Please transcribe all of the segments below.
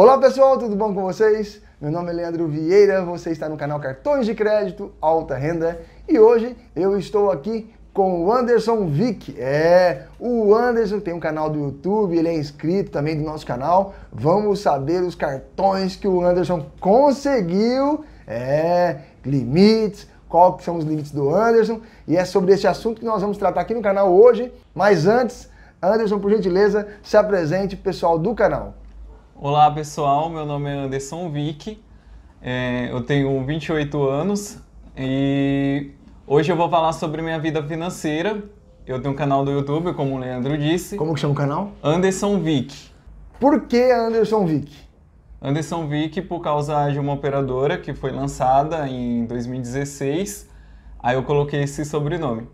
Olá pessoal, tudo bom com vocês? Meu nome é Leandro Vieira, você está no canal Cartões de Crédito Alta Renda e hoje eu estou aqui com o Anderson Vick. É, o Anderson tem um canal do YouTube, ele é inscrito também do nosso canal. Vamos saber os cartões que o Anderson conseguiu, é, limites, qual são os limites do Anderson e é sobre esse assunto que nós vamos tratar aqui no canal hoje. Mas antes, Anderson, por gentileza, se apresente pessoal do canal. Olá pessoal, meu nome é Anderson Vick, é, eu tenho 28 anos e hoje eu vou falar sobre minha vida financeira. Eu tenho um canal do YouTube, como o Leandro disse. Como que chama o canal? Anderson Vick. Por que Anderson Vick? Anderson Vick por causa de uma operadora que foi lançada em 2016, aí eu coloquei esse sobrenome.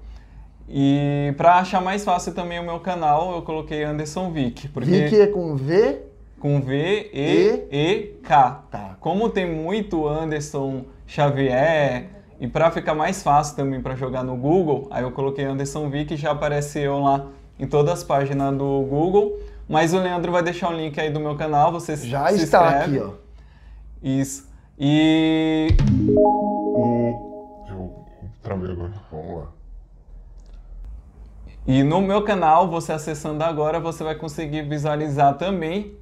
E para achar mais fácil também o meu canal, eu coloquei Anderson Vick. Porque... Vick é com V com V, E, E, e K. Tá. Como tem muito Anderson Xavier, e para ficar mais fácil também para jogar no Google, aí eu coloquei Anderson Vick e já apareceu lá em todas as páginas do Google. Mas o Leandro vai deixar um link aí do meu canal, você já se está inscreve. aqui, ó. Isso. E o hum, eu travei agora. Vamos lá. E no meu canal, você acessando agora, você vai conseguir visualizar também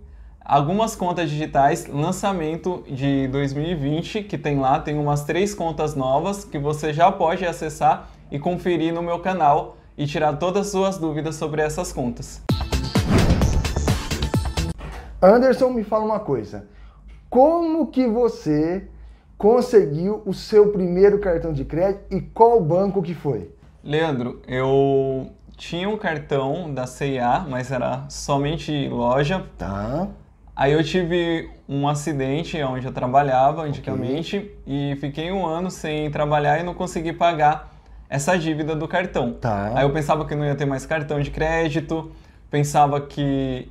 algumas contas digitais, lançamento de 2020 que tem lá, tem umas três contas novas que você já pode acessar e conferir no meu canal e tirar todas as suas dúvidas sobre essas contas. Anderson, me fala uma coisa. Como que você conseguiu o seu primeiro cartão de crédito e qual banco que foi? Leandro, eu tinha um cartão da CIA, mas era somente loja. Tá. Aí eu tive um acidente onde eu trabalhava antigamente okay. e fiquei um ano sem trabalhar e não consegui pagar essa dívida do cartão. Tá. Aí eu pensava que não ia ter mais cartão de crédito, pensava que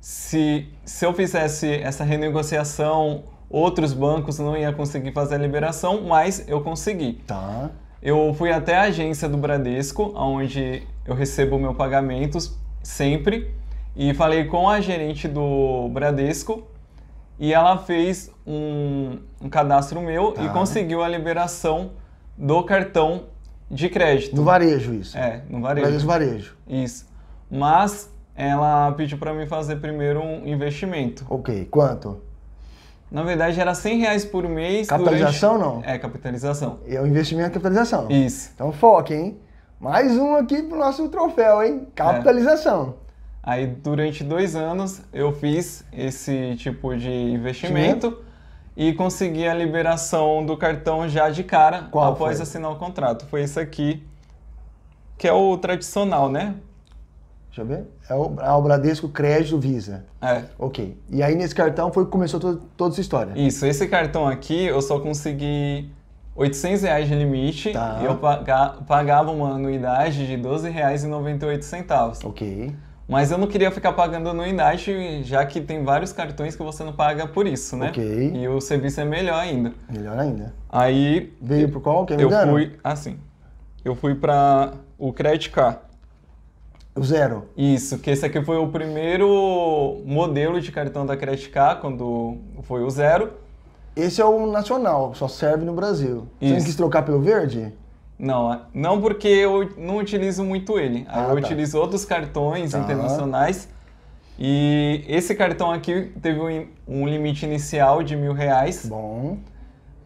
se, se eu fizesse essa renegociação, outros bancos não iam conseguir fazer a liberação, mas eu consegui. Tá. Eu fui até a agência do Bradesco, onde eu recebo meus pagamentos sempre e falei com a gerente do Bradesco e ela fez um, um cadastro meu tá. e conseguiu a liberação do cartão de crédito. No varejo, isso. É, no varejo. Varejo, varejo. Isso. Mas ela pediu para mim fazer primeiro um investimento. Ok, quanto? Na verdade, era 100 reais por mês. Capitalização durante... não? É, capitalização. É o investimento e capitalização. Isso. Então foque, hein? Mais um aqui pro nosso troféu, hein? É. Capitalização. É. Aí durante dois anos eu fiz esse tipo de investimento e consegui a liberação do cartão já de cara Qual após foi? assinar o contrato. Foi isso aqui, que é o tradicional, né? Deixa eu ver. É o, é o Bradesco Crédito Visa. É. Ok. E aí nesse cartão foi que começou todo, toda essa história. Isso. Esse cartão aqui eu só consegui 800 reais de limite tá. e eu pagava uma anuidade de R$ 12,98. Ok. Mas eu não queria ficar pagando no anuidade, já que tem vários cartões que você não paga por isso, né? Ok. E o serviço é melhor ainda. Melhor ainda. Aí. Veio por qual? Quem me Eu engano? fui. Assim. Eu fui para o Credit Card. O zero. Isso, que esse aqui foi o primeiro modelo de cartão da Credit Card, quando foi o zero. Esse é o nacional, só serve no Brasil. Isso. Você não quis trocar pelo verde? Não, é, não porque eu não utilizo muito ele. Ah, eu tá. utilizo outros cartões tá. internacionais. E esse cartão aqui teve um, limite inicial de mil reais. Bom.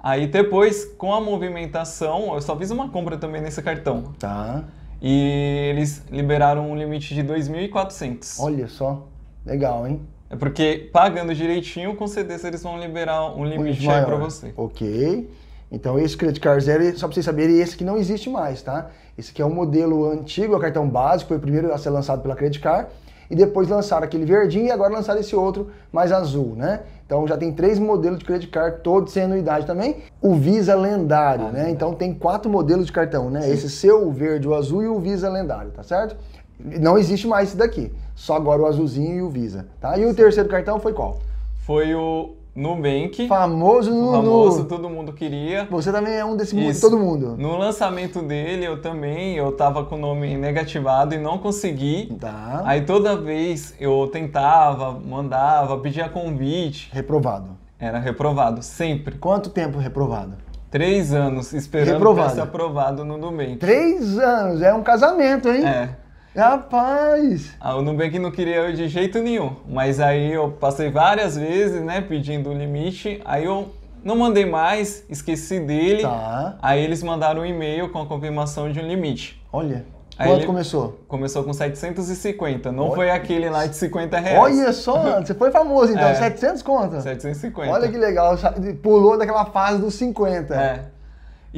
Aí depois, com a movimentação, eu só fiz uma compra também nesse cartão. Tá. E eles liberaram um limite de 2.400. Olha só, legal, hein? É porque pagando direitinho, com certeza eles vão liberar um limite um aí pra você. Ok. Então esse credit card zero, só para vocês saberem, esse que não existe mais, tá? Esse que é um modelo antigo, é o cartão básico, foi o primeiro a ser lançado pela credit card e depois lançaram aquele verdinho e agora lançaram esse outro mais azul, né? Então já tem três modelos de credit card, todos sem anuidade também. O Visa lendário, ah, né? Então tem quatro modelos de cartão, né? Sim. Esse seu, o verde, o azul e o Visa lendário, tá certo? Não existe mais esse daqui. Só agora o azulzinho e o Visa, tá? E o sim. terceiro cartão foi qual? Foi o Nubank. Famoso no, Famoso, todo mundo queria. Você também é um desse mundo, todo mundo. No lançamento dele, eu também, eu tava com o nome negativado e não consegui. Tá. Aí toda vez eu tentava, mandava, pedia convite. Reprovado. Era reprovado, sempre. Quanto tempo reprovado? Três anos esperando reprovado. ser aprovado no Nubank. Três anos, é um casamento, hein? É. Rapaz! Ah, o Nubank não queria eu de jeito nenhum. Mas aí eu passei várias vezes, né, pedindo o limite. Aí eu não mandei mais, esqueci dele. Tá. Aí eles mandaram um e-mail com a confirmação de um limite. Olha. Aí Quanto começou? Começou com 750. Não Olha foi aquele lá de 50 reais. Olha só, você foi famoso então, é, 700 conta. 750. Olha que legal, pulou daquela fase dos 50. É.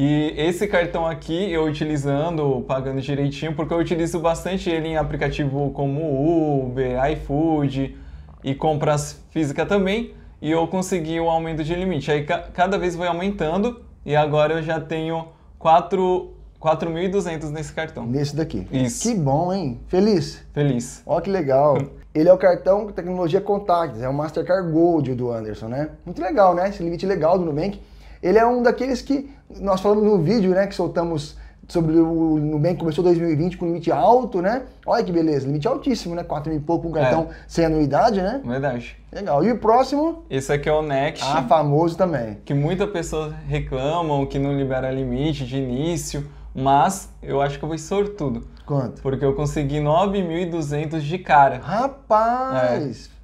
E esse cartão aqui eu utilizando, pagando direitinho, porque eu utilizo bastante ele em aplicativo como Uber, iFood e compras física também. E eu consegui um aumento de limite. Aí ca cada vez vai aumentando e agora eu já tenho 4 4.200 nesse cartão. Nesse daqui. Isso. Que bom, hein? Feliz? Feliz. Ó, que legal. Ele é o cartão tecnologia Contact é o Mastercard Gold do Anderson, né? Muito legal, né? Esse limite legal do Nubank. Ele é um daqueles que nós falamos no vídeo, né, que soltamos sobre o Nubank começou 2020 com limite alto, né? Olha que beleza, limite altíssimo, né? 4 mil e pouco um é. cartão é. sem anuidade, né? Verdade. Legal. E o próximo? Esse aqui é o Next. Ah, famoso também. Que muitas pessoas reclamam que não libera limite de início, mas eu acho que eu fui sortudo. Quanto? Porque eu consegui 9.200 de cara. Rapaz! É.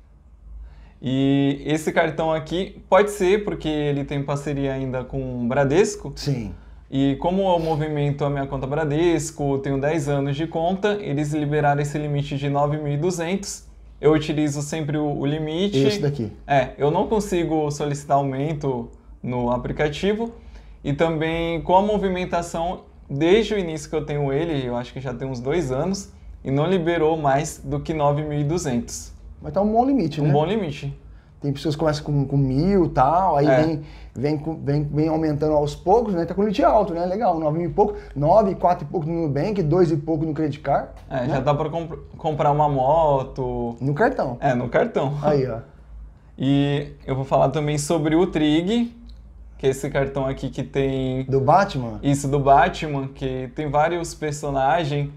E esse cartão aqui pode ser porque ele tem parceria ainda com o Bradesco. Sim. E como eu movimento a minha conta Bradesco, tenho 10 anos de conta, eles liberaram esse limite de 9.200. Eu utilizo sempre o, limite. Esse daqui. É, eu não consigo solicitar aumento no aplicativo. E também com a movimentação, desde o início que eu tenho ele, eu acho que já tem uns dois anos, e não liberou mais do que 9.200. Mas tá um bom limite, um né? Um bom limite. Tem pessoas que começam com, com mil e tal, aí é. vem, vem, vem, vem aumentando aos poucos, né? Tá com limite alto, né? Legal, nove mil e pouco, nove, quatro e pouco no Nubank, dois e pouco no Credit Card. É, né? já dá pra comp comprar uma moto. No cartão. É, no cartão. Aí, ó. E eu vou falar também sobre o Trig, que é esse cartão aqui que tem... Do Batman? Isso, do Batman, que tem vários personagens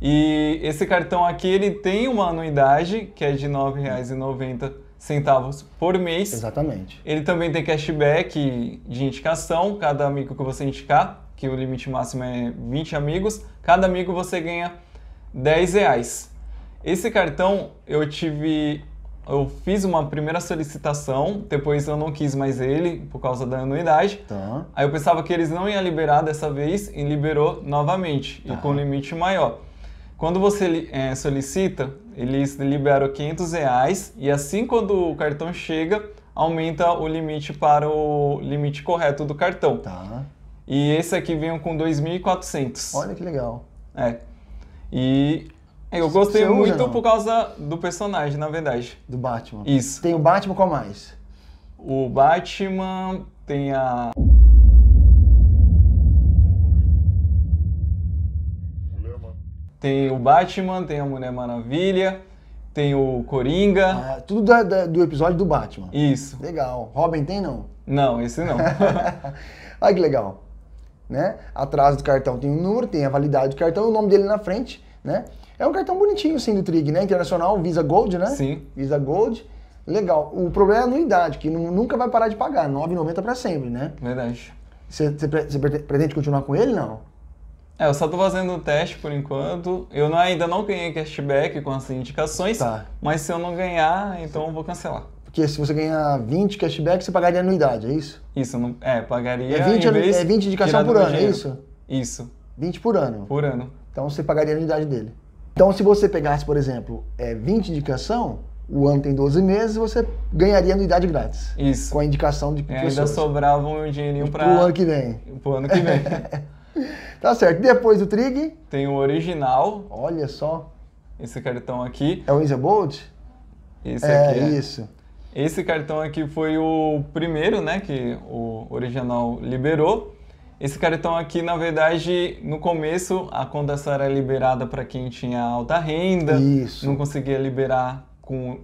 e esse cartão aqui ele tem uma anuidade que é de R$ 9,90 centavos por mês. Exatamente. Ele também tem cashback de indicação, cada amigo que você indicar, que o limite máximo é 20 amigos, cada amigo você ganha 10 reais. Esse cartão eu tive eu fiz uma primeira solicitação, depois eu não quis mais ele por causa da anuidade. Tá. Aí eu pensava que eles não iam liberar dessa vez e liberou novamente tá. e com um limite maior. Quando você é, solicita, eles liberam 500 reais e assim quando o cartão chega, aumenta o limite para o limite correto do cartão. Tá. E esse aqui veio com 2.400. Olha que legal. É. E eu gostei usa, muito não? por causa do personagem, na verdade. Do Batman. Isso. Tem o Batman qual mais? O Batman tem a Tem o Batman, tem a Mulher Maravilha, tem o Coringa. Ah, tudo da, da, do episódio do Batman. Isso. Legal. Robin tem não? Não, esse não. Olha que legal. Né? Atrás do cartão tem o número, tem a validade do cartão, o nome dele na frente, né? É um cartão bonitinho, sim, do Trig, né? Internacional, Visa Gold, né? Sim. Visa Gold. Legal. O problema é a anuidade, que nunca vai parar de pagar. R$ 9,90 para sempre, né? Verdade. Você pretende continuar com ele, não? É, eu só tô fazendo o teste por enquanto. Eu não, ainda não ganhei cashback com as indicações, Tá. mas se eu não ganhar, então eu vou cancelar. Porque se você ganhar 20 cashback, você pagaria anuidade, é isso? Isso, não, é, pagaria. É 20, é 20 indicação por ano, é isso? Isso, 20 por ano. por ano. Então você pagaria a anuidade dele. Então se você pegasse, por exemplo, é 20 indicação, o ano tem 12 meses, você ganharia anuidade grátis. Isso. Com a indicação de E ainda sobrava um dinheirinho para Pro ano que vem. pro ano que vem. Tá certo. Depois do Trig. Tem o original. Olha só. Esse cartão aqui. É o Inza Bolt? Esse é, aqui. É isso. Esse cartão aqui foi o primeiro, né, que o original liberou. Esse cartão aqui, na verdade, no começo a condação era liberada para quem tinha alta renda, Isso. não conseguia liberar com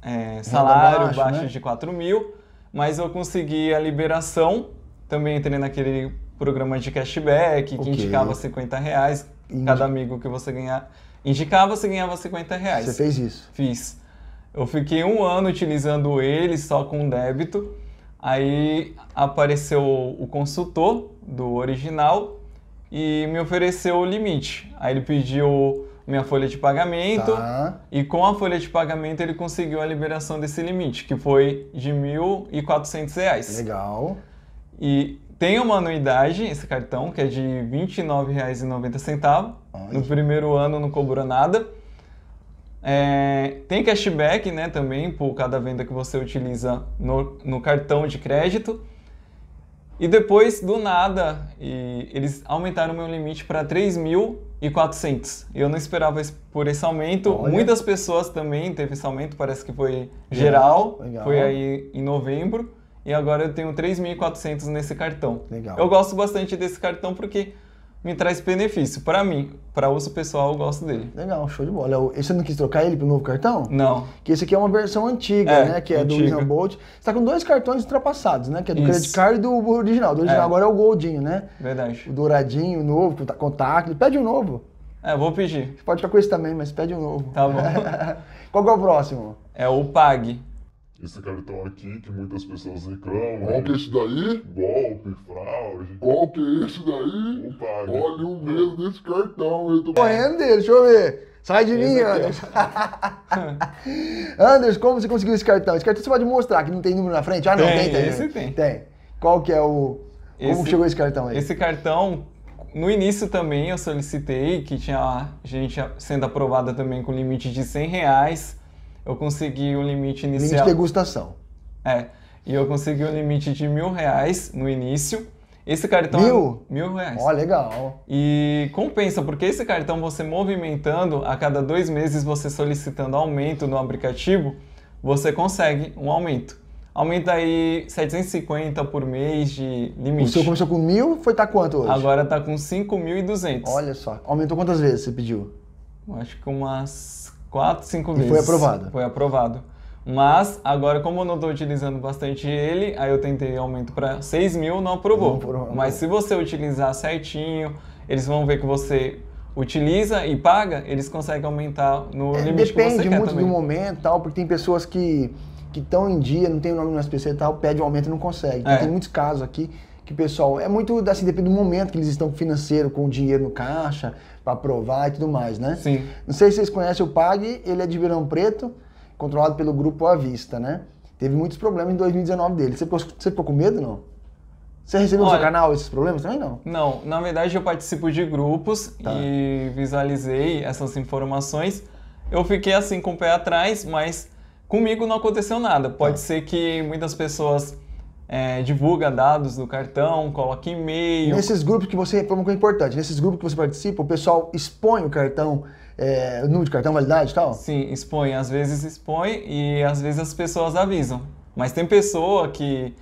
é, salário baixo, baixo né? de 4 mil, mas eu consegui a liberação, também entrei naquele programas de cashback, que okay. indicava 50 reais, Indi... cada amigo que você ganhar. Indicava, você ganhava 50 reais. Você fez isso? Fiz. Eu fiquei um ano utilizando ele só com débito. Aí apareceu o consultor do original e me ofereceu o limite. Aí ele pediu minha folha de pagamento tá. e com a folha de pagamento ele conseguiu a liberação desse limite, que foi de R$ 1.400. Legal. E tem uma anuidade esse cartão, que é de R$ 29,90. No primeiro ano não cobra nada. É, tem cashback né, também por cada venda que você utiliza no, no cartão de crédito. E depois, do nada, eles aumentaram o meu limite para 3.400. Eu não esperava por esse aumento. Olha. Muitas pessoas também teve esse aumento, parece que foi geral. Legal. Foi aí em novembro e agora eu tenho 3.400 nesse cartão. Legal. Eu gosto bastante desse cartão porque me traz benefício. Para mim, para uso pessoal, eu gosto dele. Legal, show de bola. E você não quis trocar ele para o novo cartão? Não. Que esse aqui é uma versão antiga, é, né? Que é antiga. do William Bolt. Você está com dois cartões ultrapassados, né? Que é do Isso. Credit Card e do original. Do original é. agora é o Goldinho, né? Verdade. O douradinho, o novo, com contato. Pede um novo. É, vou pedir. Você pode ficar com esse também, mas pede um novo. Tá bom. Qual é o próximo? É o Pag esse cartão aqui que muitas pessoas reclamam. Qual que é esse daí? Golpe, fraude. Qual que é esse daí? Opa, Olha o medo desse cartão. Eu tô... Correndo dele, deixa eu ver. Sai de mim, Anderson. Anderson, como você conseguiu esse cartão? Esse cartão você pode mostrar que não tem número na frente? Ah, não, tem, tem. tem esse tem. Tem. Qual que é o... Como chegou esse cartão aí? Esse cartão, no início também eu solicitei que tinha gente sendo aprovada também com limite de 100 reais eu consegui o limite inicial. Limite de degustação. É. E eu consegui o limite de mil reais no início. Esse cartão. É mil? É mil reais. Ó, oh, legal. E compensa, porque esse cartão você movimentando, a cada dois meses você solicitando aumento no aplicativo, você consegue um aumento. Aumenta aí 750 por mês de limite. O senhor começou com mil, foi tá quanto hoje? Agora tá com 5.200. Olha só. Aumentou quantas vezes você pediu? Acho que umas quatro, cinco e vezes. foi aprovado. Foi aprovado. Mas agora, como eu não estou utilizando bastante ele, aí eu tentei aumento para 6 mil, não aprovou. Não Mas se você utilizar certinho, eles vão ver que você utiliza e paga, eles conseguem aumentar no é, limite que você quer Depende muito também. do momento tal, porque tem pessoas que que estão em dia, não tem o nome no SPC e tal, pede um aumento e não consegue. Então, é. tem muitos casos aqui que pessoal, é muito assim, depende do momento que eles estão financeiro, com o dinheiro no caixa, para provar e tudo mais, né? Sim. Não sei se vocês conhecem o PAG, ele é de Ribeirão Preto, controlado pelo grupo Avista, né? Teve muitos problemas em 2019 dele. Você ficou, você ficou com medo, não? Você recebeu Olha, no seu canal esses problemas também, não? Não, na verdade eu participo de grupos tá. e visualizei essas informações. Eu fiquei assim com o pé atrás, mas comigo não aconteceu nada. Pode tá. ser que muitas pessoas é, divulga dados do cartão, coloca e-mail. Nesses grupos que você. Foi uma coisa importante. Nesses grupos que você participa, o pessoal expõe o cartão, é, o número de cartão, validade e tal? Sim, expõe. Às vezes expõe e às vezes as pessoas avisam. Mas tem pessoa que,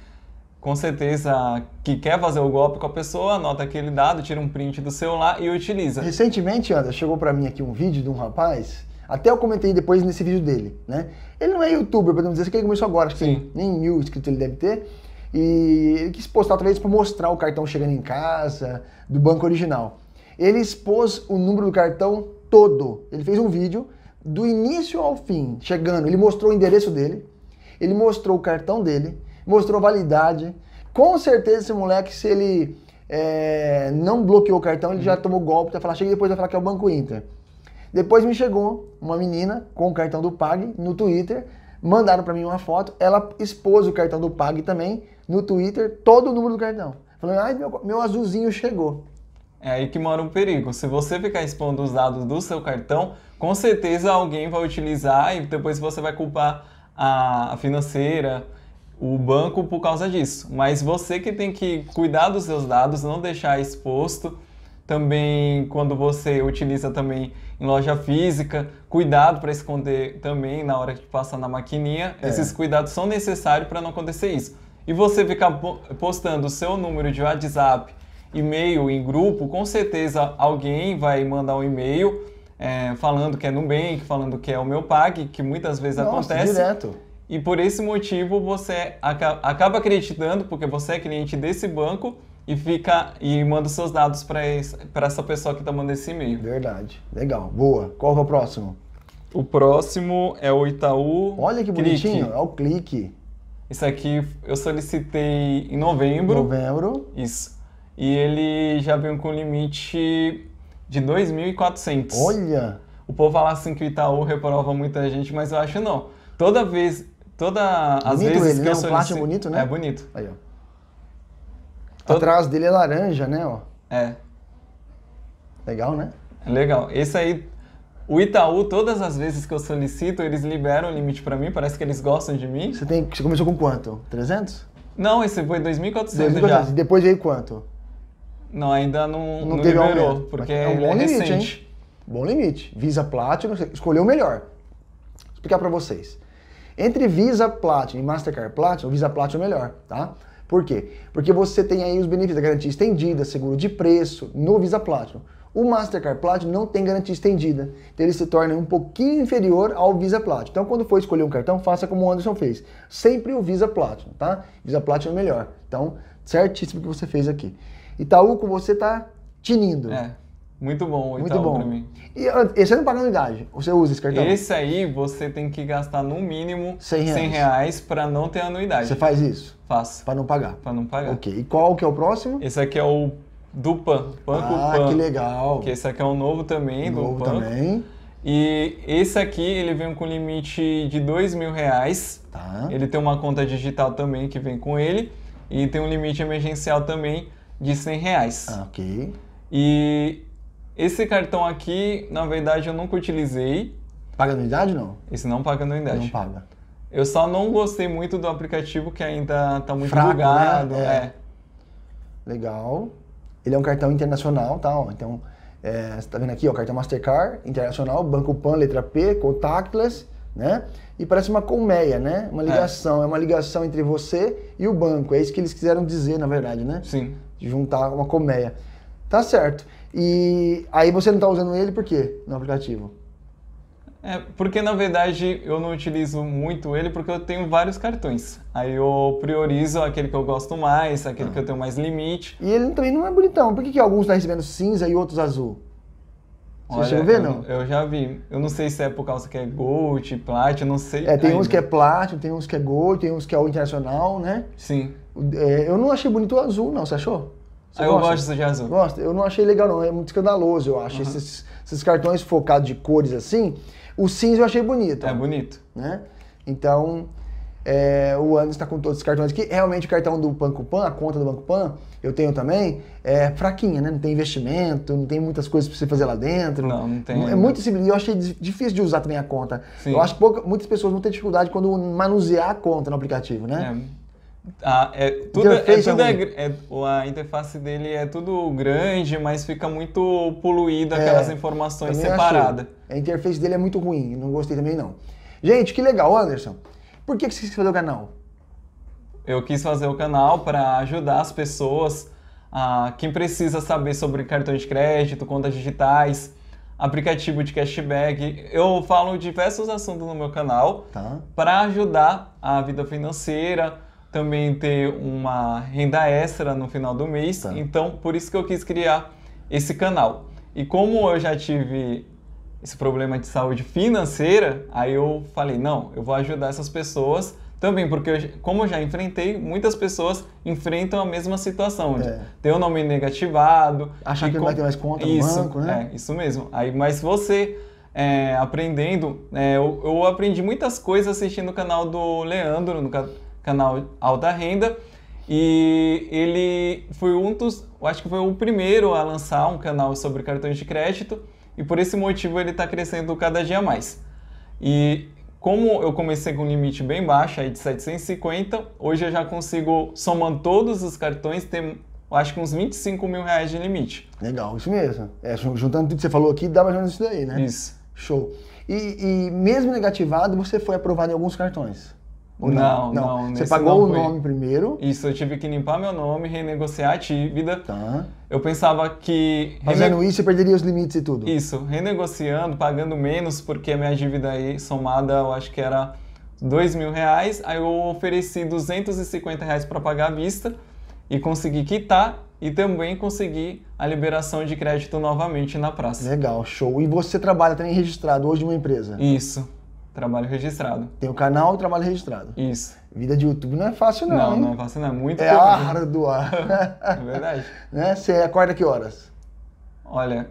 com certeza, que quer fazer o golpe com a pessoa, anota aquele dado, tira um print do celular e utiliza. Recentemente, André, chegou para mim aqui um vídeo de um rapaz até eu comentei depois nesse vídeo dele, né? Ele não é youtuber, podemos dizer, que ele começou agora, acho que nem mil inscritos ele deve ter. E ele quis postar talvez para mostrar o cartão chegando em casa, do banco original. Ele expôs o número do cartão todo. Ele fez um vídeo do início ao fim, chegando. Ele mostrou o endereço dele, ele mostrou o cartão dele, mostrou a validade. Com certeza esse moleque, se ele é, não bloqueou o cartão, ele já uhum. tomou golpe, vai falar, chega depois vai falar que é o Banco Inter. Depois me chegou uma menina com o cartão do Pag no Twitter, mandaram para mim uma foto, ela expôs o cartão do Pag também, no Twitter todo o número do cartão. Falando, ai, meu, meu azulzinho chegou. É aí que mora o um perigo. Se você ficar expondo os dados do seu cartão, com certeza alguém vai utilizar e depois você vai culpar a financeira, o banco por causa disso. Mas você que tem que cuidar dos seus dados, não deixar exposto. Também quando você utiliza também em loja física, cuidado para esconder também na hora que passa na maquininha. É. Esses cuidados são necessários para não acontecer isso. E você ficar postando o seu número de WhatsApp, e-mail em grupo, com certeza alguém vai mandar um e-mail é, falando que é Nubank, falando que é o meu PAG, que muitas vezes Nossa, acontece. Direto. E por esse motivo você acaba acreditando, porque você é cliente desse banco e fica e manda seus dados para essa pessoa que está mandando esse e-mail. Verdade. Legal. Boa. Qual é o próximo? O próximo é o Itaú. Olha que bonitinho, clique. é o clique. Isso aqui eu solicitei em novembro. Novembro. Isso. E ele já veio com limite de 2.400. Olha! O povo fala assim que o Itaú reprova muita gente, mas eu acho não. Toda vez, toda bonito as vezes ele, que né? eu solicito... Um plástico bonito, né? É bonito. Aí, ó. Todo... Atrás dele é laranja, né? Ó. É. Legal, né? É legal. Esse aí o Itaú, todas as vezes que eu solicito, eles liberam o limite para mim, parece que eles gostam de mim. Você, tem, você começou com quanto? 300? Não, esse foi 2.400 já. E depois veio quanto? Não, ainda não, não, não liberou, aumento, porque é um é bom é limite, recente. Hein? Bom limite. Visa Platinum, escolheu o melhor. Vou explicar para vocês. Entre Visa Platinum e Mastercard Platinum, Visa Platinum é o melhor, tá? Por quê? Porque você tem aí os benefícios da garantia estendida, seguro de preço no Visa Platinum. O Mastercard Platinum não tem garantia estendida, então ele se torna um pouquinho inferior ao Visa Platinum. Então, quando for escolher um cartão, faça como o Anderson fez, sempre o Visa Platinum, tá? Visa Platinum é melhor. Então, certíssimo que você fez aqui. Itaú, com você tá tinindo. É. Muito bom o Muito bom para mim. E ah, esse é não paga anuidade? Você usa esse cartão? Esse aí você tem que gastar no mínimo 100 reais, reais para não ter anuidade. Você faz isso? Faço. Para não pagar? Para não pagar. Ok. E qual que é o próximo? Esse aqui é o do Pan, Pan ah, Pan. Ah, que legal. Que esse aqui é um novo também, novo do também. E esse aqui, ele vem com limite de dois mil reais. Tá. Ele tem uma conta digital também que vem com ele. E tem um limite emergencial também de cem reais. Ah, ok. E esse cartão aqui, na verdade, eu nunca utilizei. Paga anuidade não? Esse não paga anuidade. Não paga. Eu só não gostei muito do aplicativo que ainda tá muito Fraco, né? bugado. Né? É. é. Legal. Ele é um cartão internacional, tá? então, é, você tá vendo aqui, ó, cartão Mastercard, internacional, Banco Pan, letra P, contactless, né? E parece uma colmeia, né? Uma é. ligação, é. é. uma ligação entre você e o banco. É isso que eles quiseram dizer, na verdade, né? Sim. De juntar uma colmeia. Tá certo. E aí você não tá usando ele por quê? No aplicativo? É, porque na verdade eu não utilizo muito ele porque eu tenho vários cartões. Aí eu priorizo aquele que eu gosto mais, aquele ah. que eu tenho mais limite. E ele também não é bonitão. Por que, que alguns estão tá recebendo cinza e outros azul? Você Olha, chegou a ver, eu, não? Eu já vi. Eu não sei se é por causa que é gold, platinum, não sei. É, tem ainda. uns que é platinum, tem uns que é gold, tem uns que é o internacional, né? Sim. É, eu não achei bonito o azul, não. Você achou? Você ah, eu gosto de azul. Gosta? Eu não achei legal, não. É muito escandaloso, eu acho. Esses, esses cartões focados de cores assim, o cinza eu achei bonito. É bonito. Né? Então, é, o Anderson está com todos os cartões aqui. Realmente o cartão do Banco Pan, a conta do Banco Pan, eu tenho também, é fraquinha, né? Não tem investimento, não tem muitas coisas para você fazer lá dentro. Não, não tem. É muito simples. E eu achei difícil de usar também a conta. Sim. Eu acho que pouca, muitas pessoas vão ter dificuldade quando manusear a conta no aplicativo, né? É. Ah, é, tudo, é, é, tudo é, é, a interface dele é tudo grande, mas fica muito poluída é, aquelas é, informações separadas. A interface dele é muito ruim, não gostei também não. Gente, que legal, Anderson. Por que, que você quis fazer o canal? Eu quis fazer o canal para ajudar as pessoas, a quem precisa saber sobre cartões de crédito, contas digitais, aplicativo de cashback. Eu falo diversos assuntos no meu canal tá. para ajudar a vida financeira, também ter uma renda extra no final do mês. Tá. Então, por isso que eu quis criar esse canal. E como eu já tive esse problema de saúde financeira, aí eu falei, não, eu vou ajudar essas pessoas também, porque eu, como eu já enfrentei, muitas pessoas enfrentam a mesma situação, de é. ter o um nome negativado. Achar que não é vai ter mais conta isso, no banco, né? É, isso mesmo. Aí, mas você é, aprendendo, é, eu, eu, aprendi muitas coisas assistindo o canal do Leandro, no, canal Alta Renda. E ele foi um dos, acho que foi o primeiro a lançar um canal sobre cartões de crédito e por esse motivo ele está crescendo cada dia mais. E como eu comecei com um limite bem baixo, aí de 750, hoje eu já consigo, somando todos os cartões, ter acho que uns 25 mil reais de limite. Legal, isso mesmo. É, juntando tudo que você falou aqui, dá mais ou menos isso daí, né? Isso. Show. E, e mesmo negativado, você foi aprovado em alguns cartões não? Não, não. não Você pagou não o nome primeiro? Isso, eu tive que limpar meu nome, renegociar a dívida. Tá. Eu pensava que. Fazendo rene... isso, você perderia os limites e tudo. Isso, renegociando, pagando menos, porque a minha dívida aí somada, eu acho que era 2 mil reais. Aí eu ofereci 250 reais para pagar à vista e consegui quitar e também consegui a liberação de crédito novamente na praça. Legal, show. E você trabalha também registrado hoje em uma empresa? Isso. Trabalho registrado. Tem o canal Trabalho Registrado. Isso. Vida de YouTube não é fácil, não. Não, hein? não é fácil, não. É muito É árdua. é verdade. né? Você acorda que horas? Olha,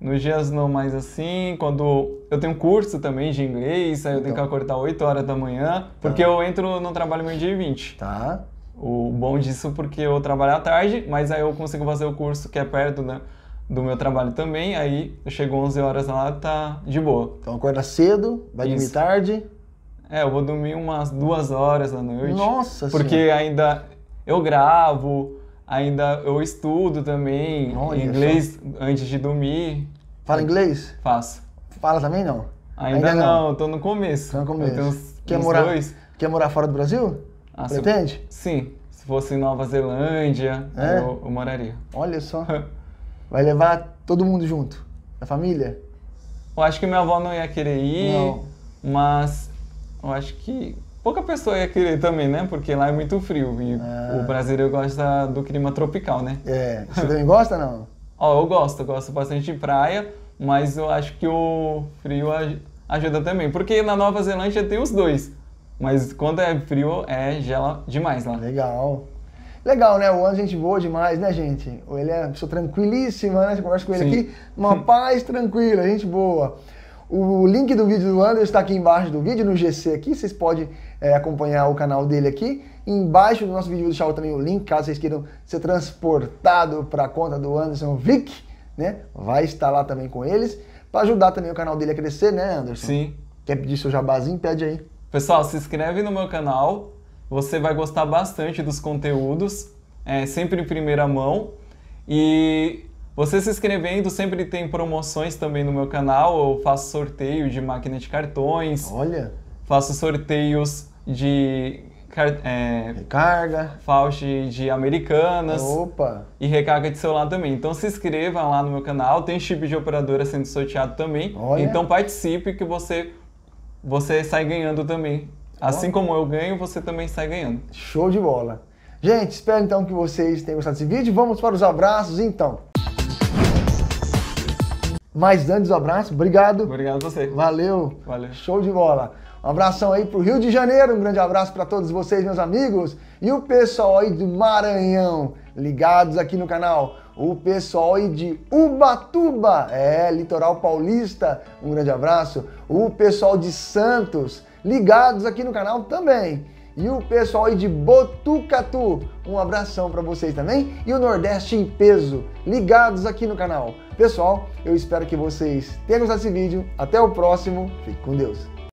nos dias não mais assim, quando eu tenho curso também de inglês, aí eu tenho que então. acordar 8 horas da manhã, tá. porque tá. eu entro no trabalho meio dia e 20. Tá. O bom disso porque eu trabalho à tarde, mas aí eu consigo fazer o curso que é perto, né? do meu trabalho também, aí eu chego 11 horas lá, tá de boa. Então acorda cedo, vai Isso. dormir tarde. É, eu vou dormir umas duas horas da noite. Nossa Porque senhora. ainda eu gravo, ainda eu estudo também Olha inglês só. antes de dormir. Fala inglês? Faço. Fala também não? Ainda, ainda não, não, tô no começo. Tô no começo. Uns, quer, uns morar, dois. quer morar fora do Brasil? Ah, Pretende? Se, sim. Se fosse Nova Zelândia, é? eu, eu moraria. Olha só. Vai levar todo mundo junto? a família? Eu acho que minha avó não ia querer ir, não. mas eu acho que pouca pessoa ia querer também, né? Porque lá é muito frio e ah. o brasileiro gosta do clima tropical, né? É. Você também gosta, não? Ó, oh, eu gosto, gosto bastante de praia, mas eu acho que o frio ajuda também. Porque na Nova Zelândia tem os dois, mas quando é frio é gela demais lá. Legal. Legal, né? O anderson é gente boa demais, né, gente? Ele é uma pessoa tranquilíssima, né? Você conversa com ele Sim. aqui, uma paz tranquila, gente boa. O link do vídeo do Anderson está aqui embaixo do vídeo, no GC aqui. Vocês podem é, acompanhar o canal dele aqui. Embaixo do nosso vídeo vou deixar também o link, caso vocês queiram ser transportado para a conta do Anderson Vic, né? Vai estar lá também com eles, para ajudar também o canal dele a crescer, né, Anderson? Sim. Quer pedir seu jabazinho? Pede aí. Pessoal, se inscreve no meu canal, você vai gostar bastante dos conteúdos, é, sempre em primeira mão. E você se inscrevendo, sempre tem promoções também no meu canal. Eu faço sorteio de máquina de cartões. Olha! Faço sorteios de. É, recarga. Fauche de Americanas. Opa! E recarga de celular também. Então se inscreva lá no meu canal. Tem chip de operadora sendo sorteado também. Olha. Então participe que você, você sai ganhando também Tá assim como eu ganho, você também sai ganhando. Show de bola. Gente, espero então que vocês tenham gostado desse vídeo. Vamos para os abraços então. Mais antes do abraço, obrigado. Obrigado a você. Valeu. Valeu. Show de bola. Um abração aí pro Rio de Janeiro, um grande abraço para todos vocês, meus amigos, e o pessoal aí do Maranhão, ligados aqui no canal. O pessoal aí de Ubatuba, é, litoral paulista, um grande abraço. O pessoal de Santos, ligados aqui no canal também. E o pessoal aí de Botucatu, um abração para vocês também. E o Nordeste em peso, ligados aqui no canal. Pessoal, eu espero que vocês tenham gostado desse vídeo. Até o próximo. Fique com Deus.